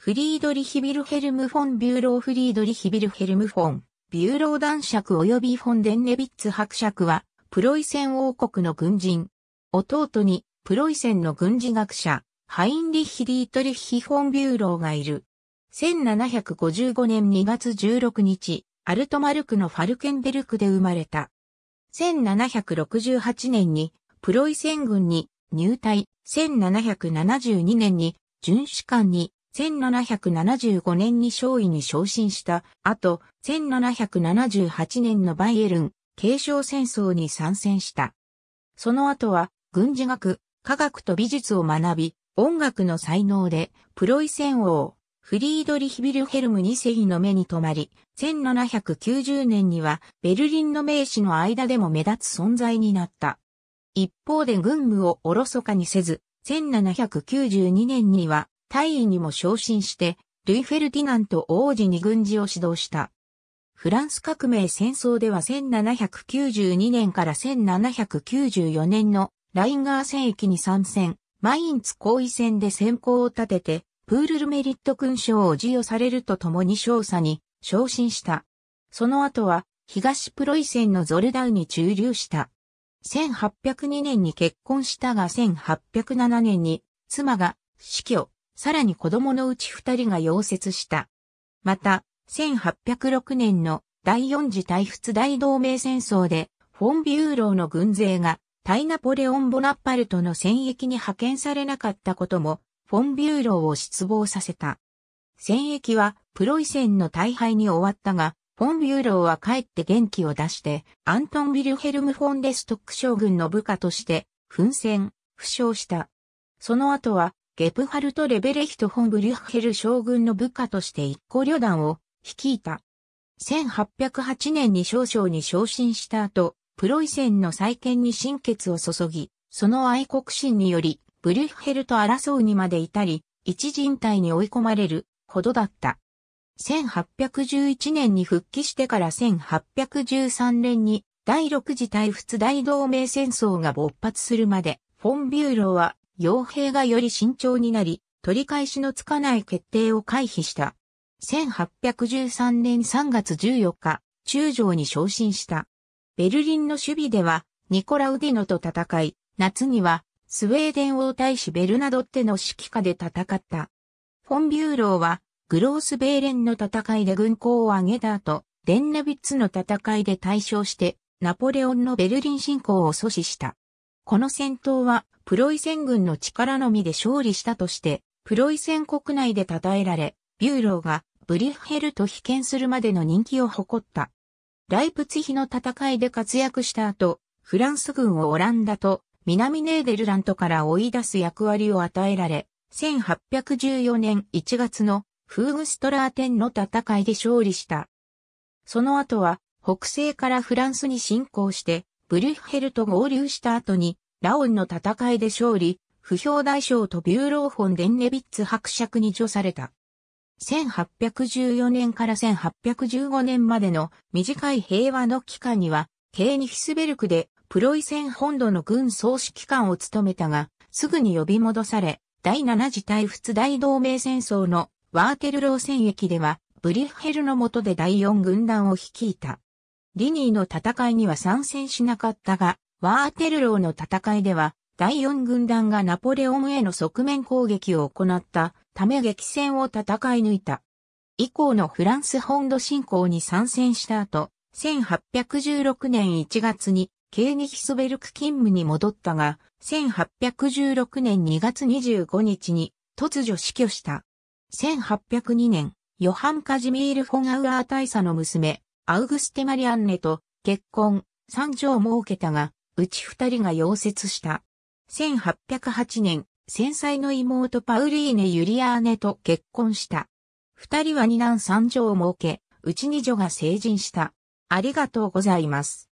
フリードリヒビルヘルム・フォン・ビューローフリードリヒビルヘルム・フォン、ビューロー男爵及びフォン・デンネビッツ伯爵は、プロイセン王国の軍人。弟に、プロイセンの軍事学者、ハインリッヒ・ディートリッヒ・フォン・ビューローがいる。1755年2月16日、アルトマルクのファルケンベルクで生まれた。1768年に、プロイセン軍に入隊、1772年に、巡視官に1775年に勝尉に昇進した後、1778年のバイエルン、継承戦争に参戦した。その後は、軍事学、科学と美術を学び、音楽の才能で、プロイセン王、フリードリヒビルヘルム2世の目に留まり、1790年にはベルリンの名士の間でも目立つ存在になった。一方で軍務をおろそかにせず、1792年には大尉にも昇進して、ルイ・フェルディナント王子に軍事を指導した。フランス革命戦争では1792年から1794年のラインガー戦役に参戦、マインツ後位戦で戦功を立てて、プールルメリット勲章を授与されるとともに少佐に昇進した。その後は東プロイセンのゾルダウに駐留した。1802年に結婚したが1807年に妻が死去。さらに子供のうち二人が溶接した。また、1806年の第四次大仏大同盟戦争で、フォンビューローの軍勢がタイナポレオン・ボナッパルトの戦役に派遣されなかったことも、フォンビューローを失望させた。戦役はプロイセンの大敗に終わったが、フォンビューローは帰って元気を出して、アントン・ビルヘルム・フォンデストック将軍の部下として、奮戦、負傷した。その後は、ゲプハルト・レベレヒト・ホン・ブリュッヘル将軍の部下として一個旅団を率いた。1808年に少将に昇進した後、プロイセンの再建に心血を注ぎ、その愛国心により、ブリュッヘルと争うにまで至り、一人体に追い込まれるほどだった。1811年に復帰してから1813年に第6次大仏大同盟戦争が勃発するまで、フォンビューローは傭兵がより慎重になり、取り返しのつかない決定を回避した。1813年3月14日、中将に昇進した。ベルリンの守備では、ニコラ・ウディノと戦い、夏には、スウェーデン王大使ベルナドッテの指揮下で戦った。フォン・ビューローは、グロースベーレンの戦いで軍港を挙げた後、デンネビッツの戦いで大勝して、ナポレオンのベルリン侵攻を阻止した。この戦闘はプロイセン軍の力のみで勝利したとして、プロイセン国内で称えられ、ビューローがブリュッヘルと被験するまでの人気を誇った。ライプツヒの戦いで活躍した後、フランス軍をオランダと南ネーデルラントから追い出す役割を与えられ、1814年1月のフーグストラーテンの戦いで勝利した。その後は北西からフランスに侵攻してブリュッヘルと合流した後に、ラオンの戦いで勝利、不評大将とビューローフォン・デンネビッツ伯爵に除された。1814年から1815年までの短い平和の期間には、ケーニヒスベルクでプロイセン本土の軍総指揮官を務めたが、すぐに呼び戻され、第7次大仏大同盟戦争のワーテルロー戦役では、ブリュッヘルの下で第4軍団を率いた。リニーの戦いには参戦しなかったが、ワーテルローの戦いでは、第4軍団がナポレオンへの側面攻撃を行ったため激戦を戦い抜いた。以降のフランス本土侵攻に参戦した後、1816年1月にケーニヒスベルク勤務に戻ったが、1816年2月25日に突如死去した。1802年、ヨハン・カジミール・フォン・アウアー大佐の娘、アウグステ・マリアンネと結婚、三女を設けたが、うち二人が溶接した。1808年、戦災の妹パウリーネ・ユリアーネと結婚した。二人は二男三女を設け、うち二女が成人した。ありがとうございます。